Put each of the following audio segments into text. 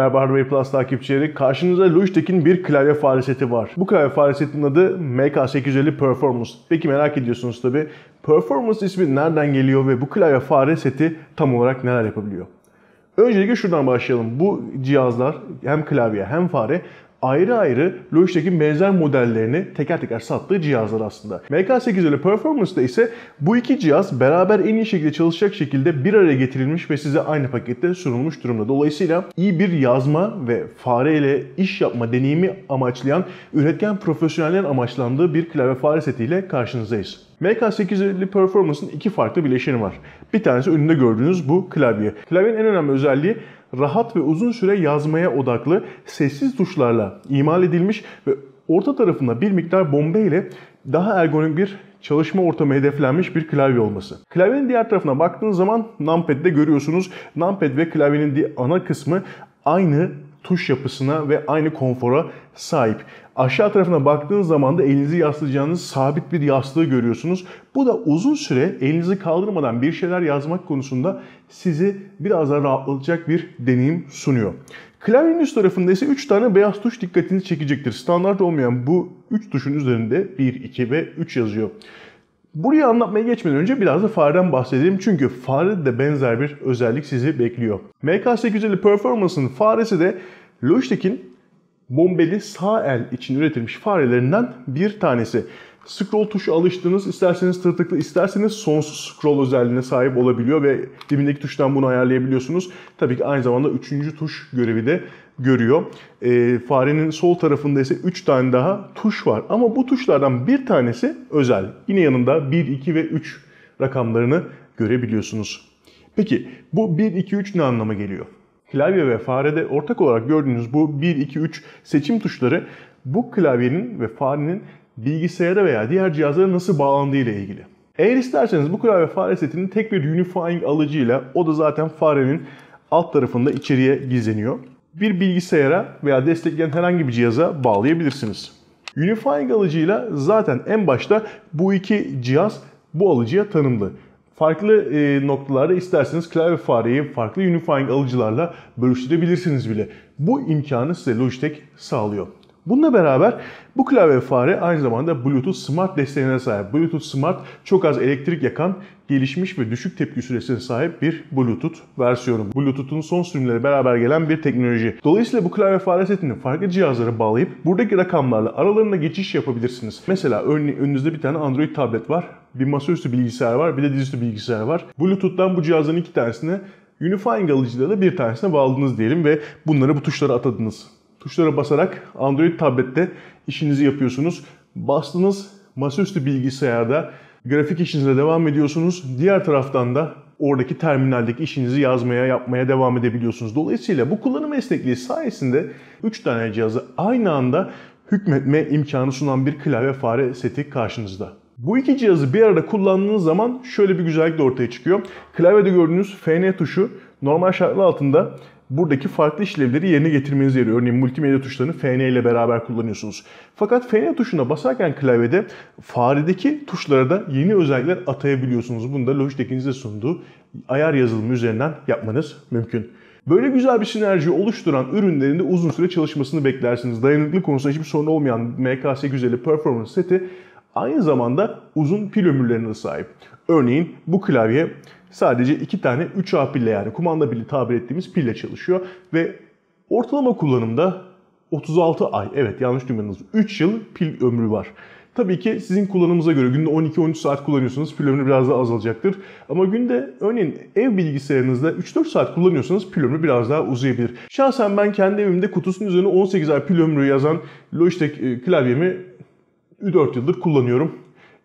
Merhaba Hardware Plus takipçileri. Karşınızda Logitech'in bir klavye fare seti var. Bu klavye fare setinin adı MK850 Performance. Peki merak ediyorsunuz tabi. Performance ismi nereden geliyor ve bu klavye fare seti tam olarak neler yapabiliyor? Öncelikle şuradan başlayalım. Bu cihazlar hem klavye hem fare ayrı ayrı Logitech'in benzer modellerini teker teker sattığı cihazlar aslında. MK8 ile Performance'da ise bu iki cihaz beraber en iyi şekilde çalışacak şekilde bir araya getirilmiş ve size aynı pakette sunulmuş durumda. Dolayısıyla iyi bir yazma ve fareyle iş yapma deneyimi amaçlayan üretken profesyonellerin amaçlandığı bir klavye fare setiyle karşınızdayız. MK850 Performance'ın iki farklı bileşeni var. Bir tanesi önünde gördüğünüz bu klavye. Klavyenin en önemli özelliği rahat ve uzun süre yazmaya odaklı sessiz tuşlarla imal edilmiş ve orta tarafında bir miktar bombe ile daha ergonomik bir çalışma ortamı hedeflenmiş bir klavye olması. Klavyenin diğer tarafına baktığınız zaman numpadd'de görüyorsunuz. Numpad ve klavyenin ana kısmı aynı tuş yapısına ve aynı konfora sahip. Aşağı tarafına baktığınız zaman da elinizi yaslayacağınız sabit bir yastığı görüyorsunuz. Bu da uzun süre elinizi kaldırmadan bir şeyler yazmak konusunda sizi biraz daha rahatlatacak bir deneyim sunuyor. Klavyenin üst tarafında ise 3 tane beyaz tuş dikkatinizi çekecektir. Standart olmayan bu 3 tuşun üzerinde 1, 2 ve 3 yazıyor. Burayı anlatmaya geçmeden önce biraz da fareden bahsedeyim çünkü farede de benzer bir özellik sizi bekliyor. MK850 Performance'ın faresi de Logitech'in bombeli sağ el için üretilmiş farelerinden bir tanesi. Scroll tuşu alıştığınız, isterseniz tırtıklı, isterseniz sonsuz scroll özelliğine sahip olabiliyor ve dibindeki tuştan bunu ayarlayabiliyorsunuz. Tabii ki aynı zamanda üçüncü tuş görevi de görüyor. E, farenin sol tarafında ise 3 tane daha tuş var. Ama bu tuşlardan bir tanesi özel. Yine yanında 1, 2 ve 3 rakamlarını görebiliyorsunuz. Peki bu 1, 2, 3 ne anlama geliyor? klavye ve farede ortak olarak gördüğünüz bu 1, 2, 3 seçim tuşları bu klavyenin ve farenin bilgisayara veya diğer cihazlara nasıl bağlandığı ile ilgili. Eğer isterseniz bu klavye fare setini tek bir unifying alıcıyla o da zaten farenin alt tarafında içeriye gizleniyor. Bir bilgisayara veya destekleyen herhangi bir cihaza bağlayabilirsiniz. Unifying alıcıyla zaten en başta bu iki cihaz bu alıcıya tanımlı farklı e, noktalarda isterseniz klavye fareyi farklı unifying alıcılarla bölüştürebilirsiniz bile. Bu imkanı size Logitech sağlıyor. Bununla beraber bu klavye fare aynı zamanda Bluetooth Smart desteğine sahip. Bluetooth Smart çok az elektrik yakan gelişmiş ve düşük tepki süresine sahip bir Bluetooth versiyonu. Bluetooth'un son sürümleri beraber gelen bir teknoloji. Dolayısıyla bu klavye fare setini farklı cihazlara bağlayıp buradaki rakamlarla aralarında geçiş yapabilirsiniz. Mesela önünüzde bir tane Android tablet var, bir masaüstü bilgisayar var, bir de dizüstü bilgisayar var. Bluetooth'tan bu cihazların iki tanesini Unifying alıcılarla bir tanesine bağladınız diyelim ve bunları bu tuşlara atadınız. Tuşlara basarak Android tablette işinizi yapıyorsunuz. Bastınız masaüstü bilgisayarda grafik işinize devam ediyorsunuz. Diğer taraftan da oradaki terminaldeki işinizi yazmaya, yapmaya devam edebiliyorsunuz. Dolayısıyla bu kullanım esnekliği sayesinde 3 tane cihazı aynı anda hükmetme imkanı sunan bir klavye fare seti karşınızda. Bu iki cihazı bir arada kullandığınız zaman şöyle bir güzellik de ortaya çıkıyor. Klavyede gördüğünüz FN tuşu normal şartlar altında buradaki farklı işlevleri yerine getirmeniz yarıyor. Örneğin multimedya tuşlarını FN ile beraber kullanıyorsunuz. Fakat FN tuşuna basarken klavyede faredeki tuşlara da yeni özellikler atayabiliyorsunuz. Bunu da Logitech'in size sunduğu ayar yazılımı üzerinden yapmanız mümkün. Böyle güzel bir sinerji oluşturan ürünlerin de uzun süre çalışmasını beklersiniz. Dayanıklı konusunda hiçbir sorun olmayan MK850 Performance seti aynı zamanda uzun pil ömürlerine de sahip. Örneğin bu klavye sadece iki tane 3A pille yani kumanda pili tabir ettiğimiz pille çalışıyor. Ve ortalama kullanımda 36 ay evet yanlış duymadınız 3 yıl pil ömrü var. Tabii ki sizin kullanımınıza göre günde 12-13 saat kullanıyorsanız pil ömrü biraz daha azalacaktır. Ama günde örneğin ev bilgisayarınızda 3-4 saat kullanıyorsanız pil ömrü biraz daha uzayabilir. Şahsen ben kendi evimde kutusunun üzerine 18 ay pil ömrü yazan Logitech e, klavyemi 4 yıldır kullanıyorum.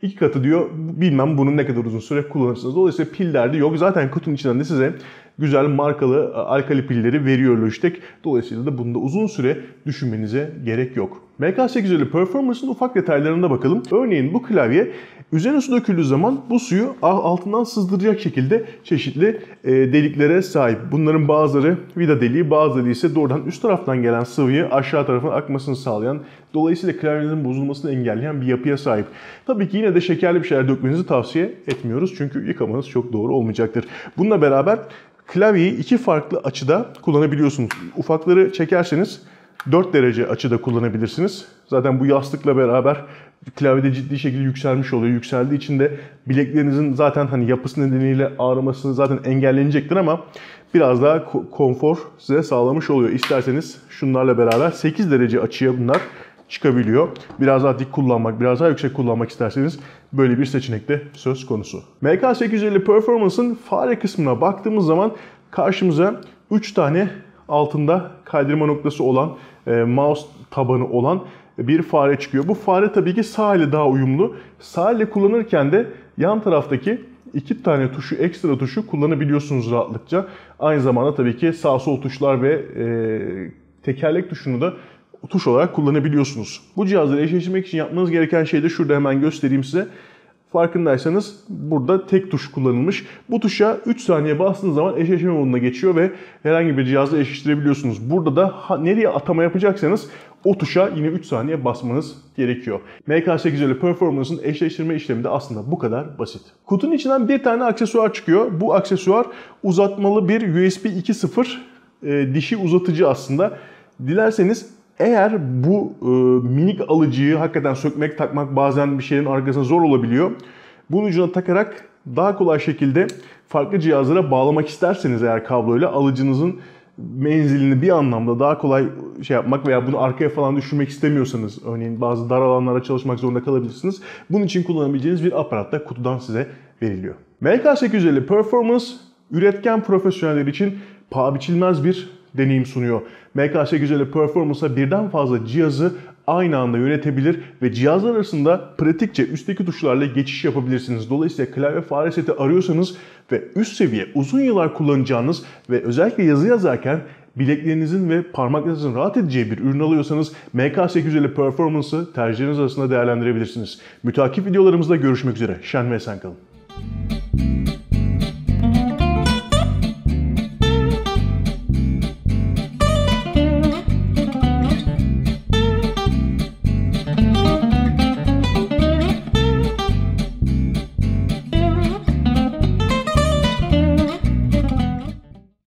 İki katı diyor bilmem bunu ne kadar uzun süre kullanırsınız. Dolayısıyla pil derdi yok. Zaten kutunun içinden de size güzel markalı e, alkali pilleri veriyor Logitech. Dolayısıyla da bunda uzun süre düşünmenize gerek yok. MK850 Performance'ın ufak detaylarına bakalım. Örneğin bu klavye üzerine su döküldüğü zaman bu suyu altından sızdıracak şekilde çeşitli e, deliklere sahip. Bunların bazıları vida deliği, bazıları ise doğrudan üst taraftan gelen sıvıyı aşağı tarafa akmasını sağlayan, dolayısıyla klavyenizin bozulmasını engelleyen bir yapıya sahip. Tabii ki yine de şekerli bir şeyler dökmenizi tavsiye etmiyoruz çünkü yıkamanız çok doğru olmayacaktır. Bununla beraber Klavyeyi iki farklı açıda kullanabiliyorsunuz. Ufakları çekerseniz 4 derece açıda kullanabilirsiniz. Zaten bu yastıkla beraber klavyede ciddi şekilde yükselmiş oluyor. Yükseldiği için de bileklerinizin zaten hani yapısı nedeniyle ağrımasını zaten engellenecektir ama biraz daha konfor size sağlamış oluyor. İsterseniz şunlarla beraber 8 derece açıya bunlar çıkabiliyor. Biraz daha dik kullanmak, biraz daha yüksek kullanmak isterseniz böyle bir seçenek de söz konusu. MK850 Performance'ın fare kısmına baktığımız zaman karşımıza 3 tane altında kaydırma noktası olan, e, mouse tabanı olan bir fare çıkıyor. Bu fare tabii ki sağ ile daha uyumlu. Sağ ile kullanırken de yan taraftaki iki tane tuşu, ekstra tuşu kullanabiliyorsunuz rahatlıkça. Aynı zamanda tabii ki sağ sol tuşlar ve e, tekerlek tuşunu da tuş olarak kullanabiliyorsunuz. Bu cihazları eşleştirmek için yapmanız gereken şey de şurada hemen göstereyim size. Farkındaysanız burada tek tuş kullanılmış. Bu tuşa 3 saniye bastığınız zaman eşleşme moduna geçiyor ve herhangi bir cihazla eşleştirebiliyorsunuz. Burada da nereye atama yapacaksanız o tuşa yine 3 saniye basmanız gerekiyor. MK8 ile performansın eşleştirme işlemi de aslında bu kadar basit. Kutunun içinden bir tane aksesuar çıkıyor. Bu aksesuar uzatmalı bir USB 2.0 e, dişi uzatıcı aslında. Dilerseniz eğer bu e, minik alıcıyı hakikaten sökmek, takmak bazen bir şeyin arkasına zor olabiliyor. Bunun ucuna takarak daha kolay şekilde farklı cihazlara bağlamak isterseniz eğer kabloyla alıcınızın menzilini bir anlamda daha kolay şey yapmak veya bunu arkaya falan düşürmek istemiyorsanız örneğin bazı dar alanlara çalışmak zorunda kalabilirsiniz. Bunun için kullanabileceğiniz bir aparat da kutudan size veriliyor. MK850 Performance üretken profesyoneller için paha biçilmez bir deneyim sunuyor. mk Güzeli Performance'a birden fazla cihazı aynı anda yönetebilir ve cihazlar arasında pratikçe üstteki tuşlarla geçiş yapabilirsiniz. Dolayısıyla klavye fare seti arıyorsanız ve üst seviye uzun yıllar kullanacağınız ve özellikle yazı yazarken bileklerinizin ve parmaklarınızın rahat edeceği bir ürün alıyorsanız MK850 Performance'ı tercihiniz arasında değerlendirebilirsiniz. Mütakip videolarımızda görüşmek üzere. Şen ve sen kalın.